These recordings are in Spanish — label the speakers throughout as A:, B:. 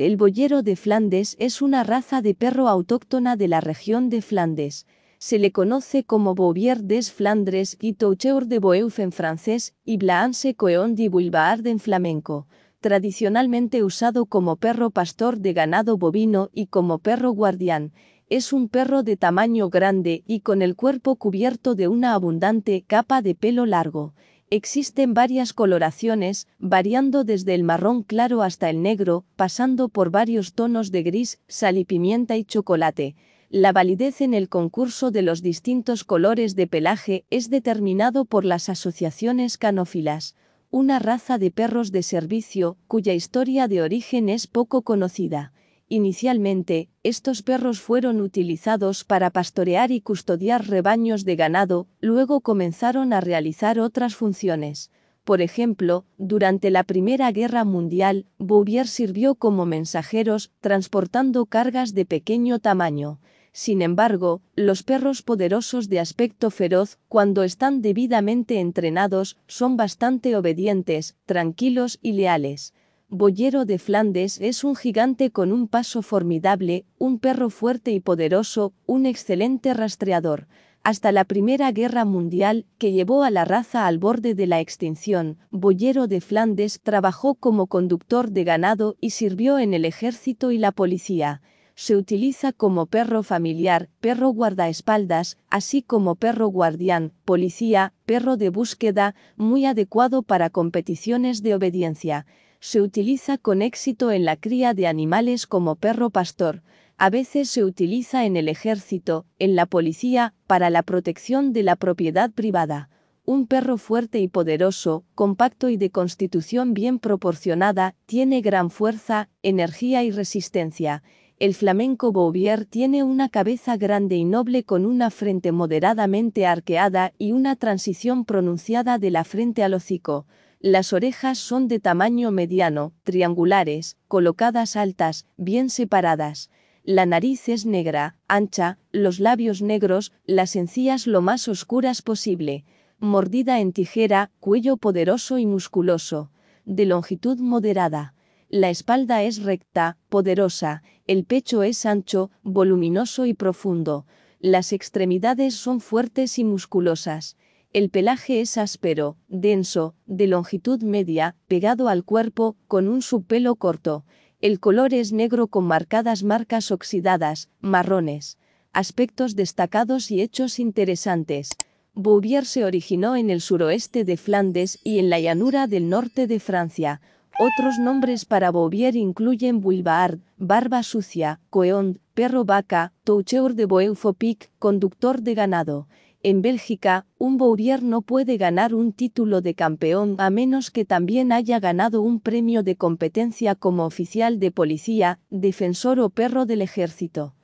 A: El boyero de Flandes es una raza de perro autóctona de la región de Flandes. Se le conoce como Bovier des Flandres y Toucheur de Boeuf en francés y Blaanse Coeon di Boulevard en flamenco, tradicionalmente usado como perro pastor de ganado bovino y como perro guardián. Es un perro de tamaño grande y con el cuerpo cubierto de una abundante capa de pelo largo Existen varias coloraciones, variando desde el marrón claro hasta el negro, pasando por varios tonos de gris, sal y pimienta y chocolate. La validez en el concurso de los distintos colores de pelaje es determinado por las asociaciones canófilas, una raza de perros de servicio cuya historia de origen es poco conocida. Inicialmente, estos perros fueron utilizados para pastorear y custodiar rebaños de ganado, luego comenzaron a realizar otras funciones. Por ejemplo, durante la Primera Guerra Mundial, Bouvier sirvió como mensajeros, transportando cargas de pequeño tamaño. Sin embargo, los perros poderosos de aspecto feroz, cuando están debidamente entrenados, son bastante obedientes, tranquilos y leales Boyero de Flandes es un gigante con un paso formidable, un perro fuerte y poderoso, un excelente rastreador. Hasta la Primera Guerra Mundial, que llevó a la raza al borde de la extinción, Boyero de Flandes trabajó como conductor de ganado y sirvió en el ejército y la policía. Se utiliza como perro familiar, perro guardaespaldas, así como perro guardián, policía, perro de búsqueda, muy adecuado para competiciones de obediencia se utiliza con éxito en la cría de animales como perro pastor, a veces se utiliza en el ejército, en la policía, para la protección de la propiedad privada. Un perro fuerte y poderoso, compacto y de constitución bien proporcionada, tiene gran fuerza, energía y resistencia. El flamenco Bouvier tiene una cabeza grande y noble con una frente moderadamente arqueada y una transición pronunciada de la frente al hocico. Las orejas son de tamaño mediano, triangulares, colocadas altas, bien separadas. La nariz es negra, ancha, los labios negros, las encías lo más oscuras posible. Mordida en tijera, cuello poderoso y musculoso. De longitud moderada. La espalda es recta, poderosa, el pecho es ancho, voluminoso y profundo. Las extremidades son fuertes y musculosas. El pelaje es áspero, denso, de longitud media, pegado al cuerpo, con un subpelo corto. El color es negro con marcadas marcas oxidadas, marrones. Aspectos destacados y hechos interesantes. Bouvier se originó en el suroeste de Flandes y en la llanura del norte de Francia. Otros nombres para Bouvier incluyen Boulevard, Barba Sucia, Coeond, Perro Vaca, Toucheur de boeufopic, Conductor de Ganado. En Bélgica, un Bourier no puede ganar un título de campeón a menos que también haya ganado un premio de competencia como oficial de policía, defensor o perro del ejército.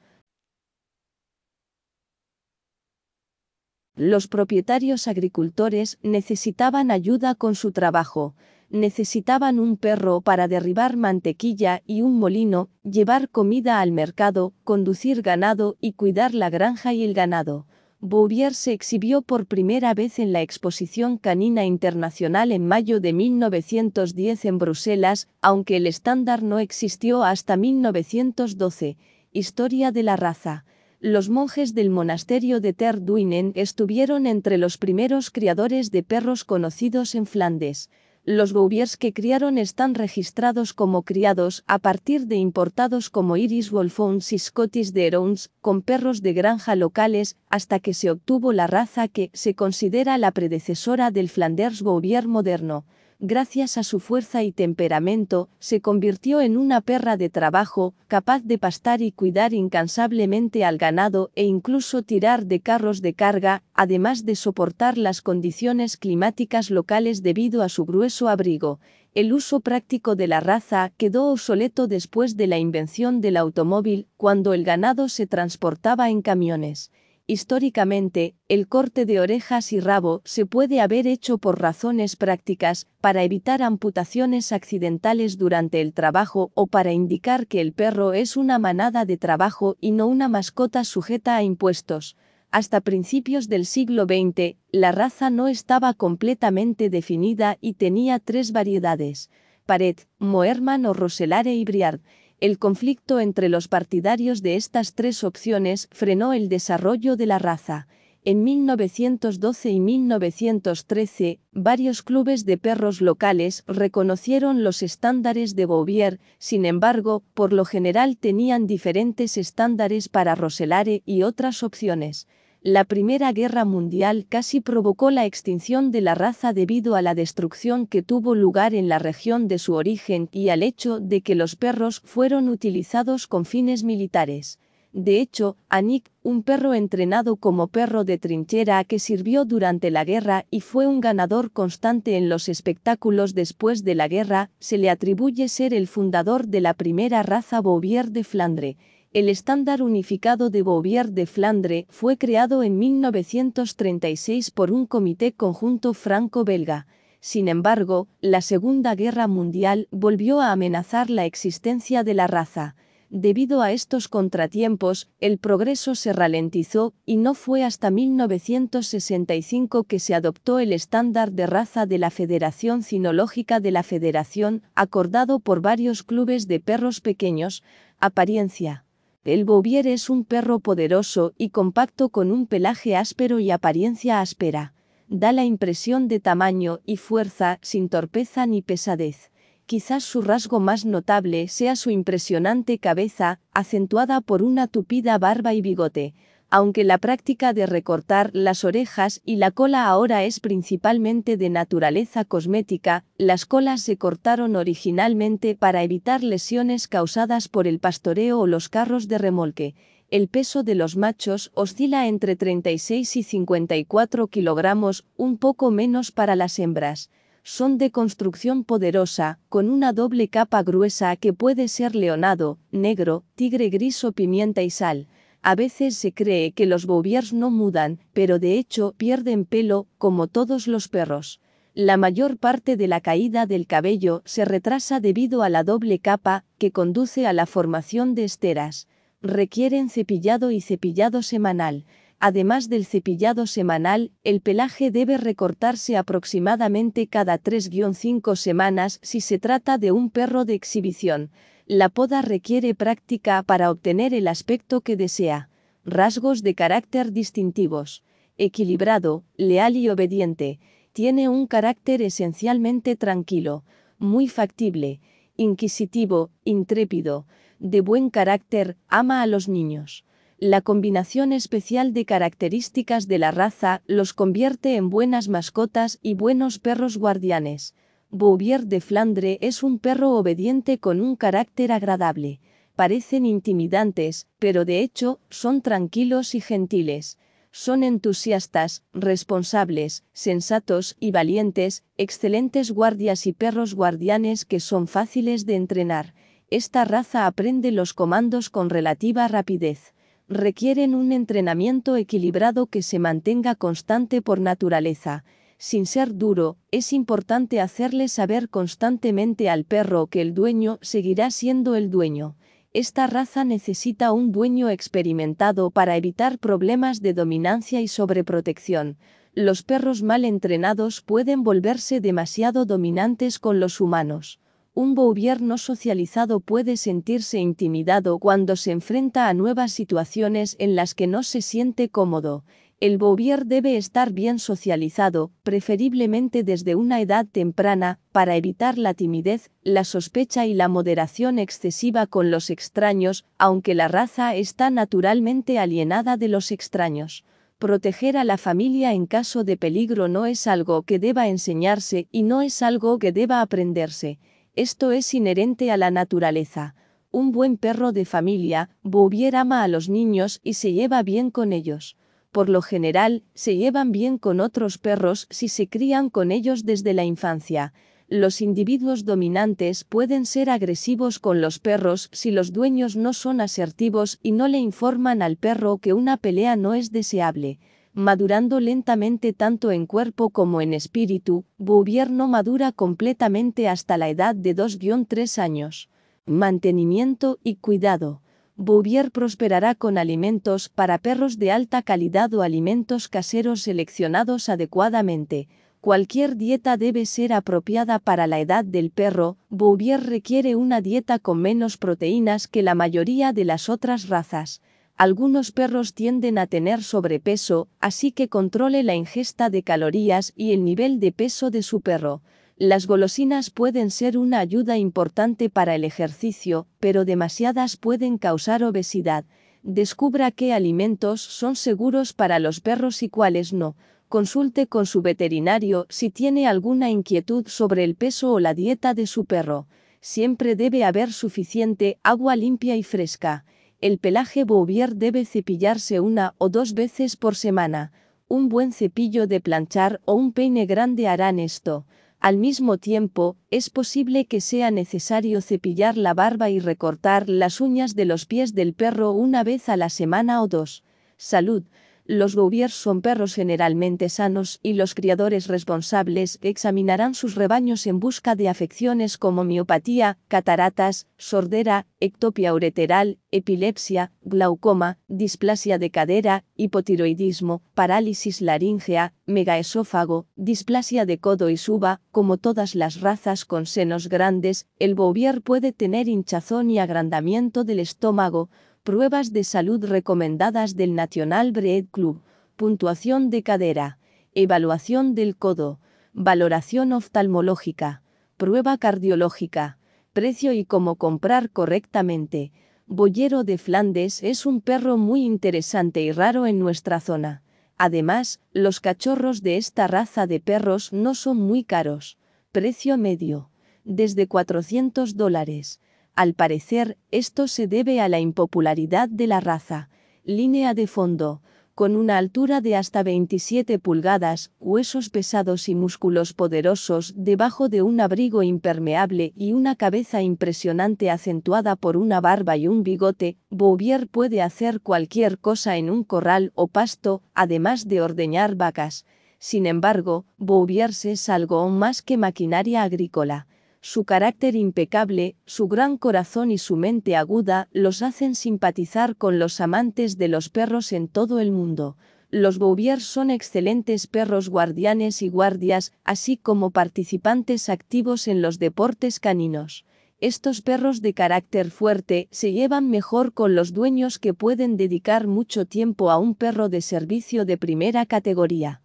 A: Los propietarios agricultores necesitaban ayuda con su trabajo, necesitaban un perro para derribar mantequilla y un molino, llevar comida al mercado, conducir ganado y cuidar la granja y el ganado. Bouvier se exhibió por primera vez en la Exposición Canina Internacional en mayo de 1910 en Bruselas, aunque el estándar no existió hasta 1912. Historia de la raza. Los monjes del monasterio de Ter Duinen estuvieron entre los primeros criadores de perros conocidos en Flandes los Bouviers que criaron están registrados como criados a partir de importados como Iris Wolfhounds y de herons, con perros de granja locales, hasta que se obtuvo la raza que se considera la predecesora del Flanders Bovier moderno, gracias a su fuerza y temperamento, se convirtió en una perra de trabajo, capaz de pastar y cuidar incansablemente al ganado e incluso tirar de carros de carga, además de soportar las condiciones climáticas locales debido a su grueso abrigo. El uso práctico de la raza quedó obsoleto después de la invención del automóvil, cuando el ganado se transportaba en camiones. Históricamente, el corte de orejas y rabo se puede haber hecho por razones prácticas, para evitar amputaciones accidentales durante el trabajo o para indicar que el perro es una manada de trabajo y no una mascota sujeta a impuestos. Hasta principios del siglo XX, la raza no estaba completamente definida y tenía tres variedades, Pared, Moerman o Roselare y Briard el conflicto entre los partidarios de estas tres opciones frenó el desarrollo de la raza. En 1912 y 1913, varios clubes de perros locales reconocieron los estándares de Bouvier, sin embargo, por lo general tenían diferentes estándares para Roselare y otras opciones la Primera Guerra Mundial casi provocó la extinción de la raza debido a la destrucción que tuvo lugar en la región de su origen y al hecho de que los perros fueron utilizados con fines militares. De hecho, Nick un perro entrenado como perro de trinchera que sirvió durante la guerra y fue un ganador constante en los espectáculos después de la guerra, se le atribuye ser el fundador de la primera raza Bouvier de Flandre, el estándar unificado de Bouvier de Flandre fue creado en 1936 por un comité conjunto franco-belga. Sin embargo, la Segunda Guerra Mundial volvió a amenazar la existencia de la raza. Debido a estos contratiempos, el progreso se ralentizó y no fue hasta 1965 que se adoptó el estándar de raza de la Federación Cinológica de la Federación, acordado por varios clubes de perros pequeños, apariencia el Bouvier es un perro poderoso y compacto con un pelaje áspero y apariencia áspera. Da la impresión de tamaño y fuerza sin torpeza ni pesadez. Quizás su rasgo más notable sea su impresionante cabeza, acentuada por una tupida barba y bigote, aunque la práctica de recortar las orejas y la cola ahora es principalmente de naturaleza cosmética, las colas se cortaron originalmente para evitar lesiones causadas por el pastoreo o los carros de remolque. El peso de los machos oscila entre 36 y 54 kilogramos, un poco menos para las hembras son de construcción poderosa, con una doble capa gruesa que puede ser leonado, negro, tigre gris o pimienta y sal. A veces se cree que los bouviers no mudan, pero de hecho pierden pelo, como todos los perros. La mayor parte de la caída del cabello se retrasa debido a la doble capa, que conduce a la formación de esteras. Requieren cepillado y cepillado semanal. Además del cepillado semanal, el pelaje debe recortarse aproximadamente cada 3-5 semanas si se trata de un perro de exhibición la poda requiere práctica para obtener el aspecto que desea, rasgos de carácter distintivos, equilibrado, leal y obediente, tiene un carácter esencialmente tranquilo, muy factible, inquisitivo, intrépido, de buen carácter, ama a los niños. La combinación especial de características de la raza los convierte en buenas mascotas y buenos perros guardianes. Bouvier de Flandre es un perro obediente con un carácter agradable. Parecen intimidantes, pero de hecho, son tranquilos y gentiles. Son entusiastas, responsables, sensatos y valientes, excelentes guardias y perros guardianes que son fáciles de entrenar. Esta raza aprende los comandos con relativa rapidez. Requieren un entrenamiento equilibrado que se mantenga constante por naturaleza sin ser duro, es importante hacerle saber constantemente al perro que el dueño seguirá siendo el dueño. Esta raza necesita un dueño experimentado para evitar problemas de dominancia y sobreprotección. Los perros mal entrenados pueden volverse demasiado dominantes con los humanos un Bouvier no socializado puede sentirse intimidado cuando se enfrenta a nuevas situaciones en las que no se siente cómodo el Bouvier debe estar bien socializado, preferiblemente desde una edad temprana, para evitar la timidez, la sospecha y la moderación excesiva con los extraños, aunque la raza está naturalmente alienada de los extraños. Proteger a la familia en caso de peligro no es algo que deba enseñarse y no es algo que deba aprenderse. Esto es inherente a la naturaleza. Un buen perro de familia, Bouvier ama a los niños y se lleva bien con ellos por lo general, se llevan bien con otros perros si se crían con ellos desde la infancia. Los individuos dominantes pueden ser agresivos con los perros si los dueños no son asertivos y no le informan al perro que una pelea no es deseable madurando lentamente tanto en cuerpo como en espíritu, Bouvier no madura completamente hasta la edad de 2-3 años. Mantenimiento y cuidado. Bouvier prosperará con alimentos para perros de alta calidad o alimentos caseros seleccionados adecuadamente. Cualquier dieta debe ser apropiada para la edad del perro. Bouvier requiere una dieta con menos proteínas que la mayoría de las otras razas. Algunos perros tienden a tener sobrepeso, así que controle la ingesta de calorías y el nivel de peso de su perro. Las golosinas pueden ser una ayuda importante para el ejercicio, pero demasiadas pueden causar obesidad. Descubra qué alimentos son seguros para los perros y cuáles no. Consulte con su veterinario si tiene alguna inquietud sobre el peso o la dieta de su perro. Siempre debe haber suficiente agua limpia y fresca. El pelaje Bouvier debe cepillarse una o dos veces por semana. Un buen cepillo de planchar o un peine grande harán esto. Al mismo tiempo, es posible que sea necesario cepillar la barba y recortar las uñas de los pies del perro una vez a la semana o dos. Salud, los bouviers son perros generalmente sanos y los criadores responsables examinarán sus rebaños en busca de afecciones como miopatía, cataratas, sordera, ectopia ureteral, epilepsia, glaucoma, displasia de cadera, hipotiroidismo, parálisis laríngea, megaesófago, displasia de codo y suba, como todas las razas con senos grandes, el bouvier puede tener hinchazón y agrandamiento del estómago, Pruebas de salud recomendadas del National Breed Club. Puntuación de cadera. Evaluación del codo. Valoración oftalmológica. Prueba cardiológica. Precio y cómo comprar correctamente. Boyero de Flandes es un perro muy interesante y raro en nuestra zona. Además, los cachorros de esta raza de perros no son muy caros. Precio medio. Desde 400 dólares. Al parecer, esto se debe a la impopularidad de la raza. Línea de fondo, con una altura de hasta 27 pulgadas, huesos pesados y músculos poderosos debajo de un abrigo impermeable y una cabeza impresionante acentuada por una barba y un bigote, Bouvier puede hacer cualquier cosa en un corral o pasto, además de ordeñar vacas. Sin embargo, Bouvier es algo más que maquinaria agrícola su carácter impecable, su gran corazón y su mente aguda los hacen simpatizar con los amantes de los perros en todo el mundo. Los Bouvier son excelentes perros guardianes y guardias, así como participantes activos en los deportes caninos. Estos perros de carácter fuerte se llevan mejor con los dueños que pueden dedicar mucho tiempo a un perro de servicio de primera categoría.